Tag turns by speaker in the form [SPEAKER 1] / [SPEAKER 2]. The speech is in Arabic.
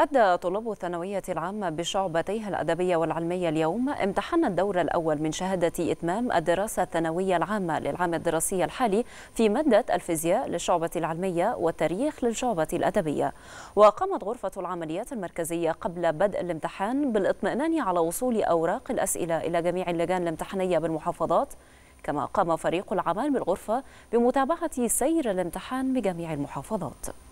[SPEAKER 1] أدى طلاب الثانوية العامة بشعبتيها الأدبية والعلمية اليوم امتحان الدور الأول من شهادة إتمام الدراسة الثانوية العامة للعام الدراسي الحالي في مادة الفيزياء للشعبة العلمية والتاريخ للشعبة الأدبية وقامت غرفة العمليات المركزية قبل بدء الامتحان بالاطمئنان على وصول أوراق الأسئلة إلى جميع اللجان الامتحانية بالمحافظات كما قام فريق العمل بالغرفة بمتابعة سير الامتحان بجميع المحافظات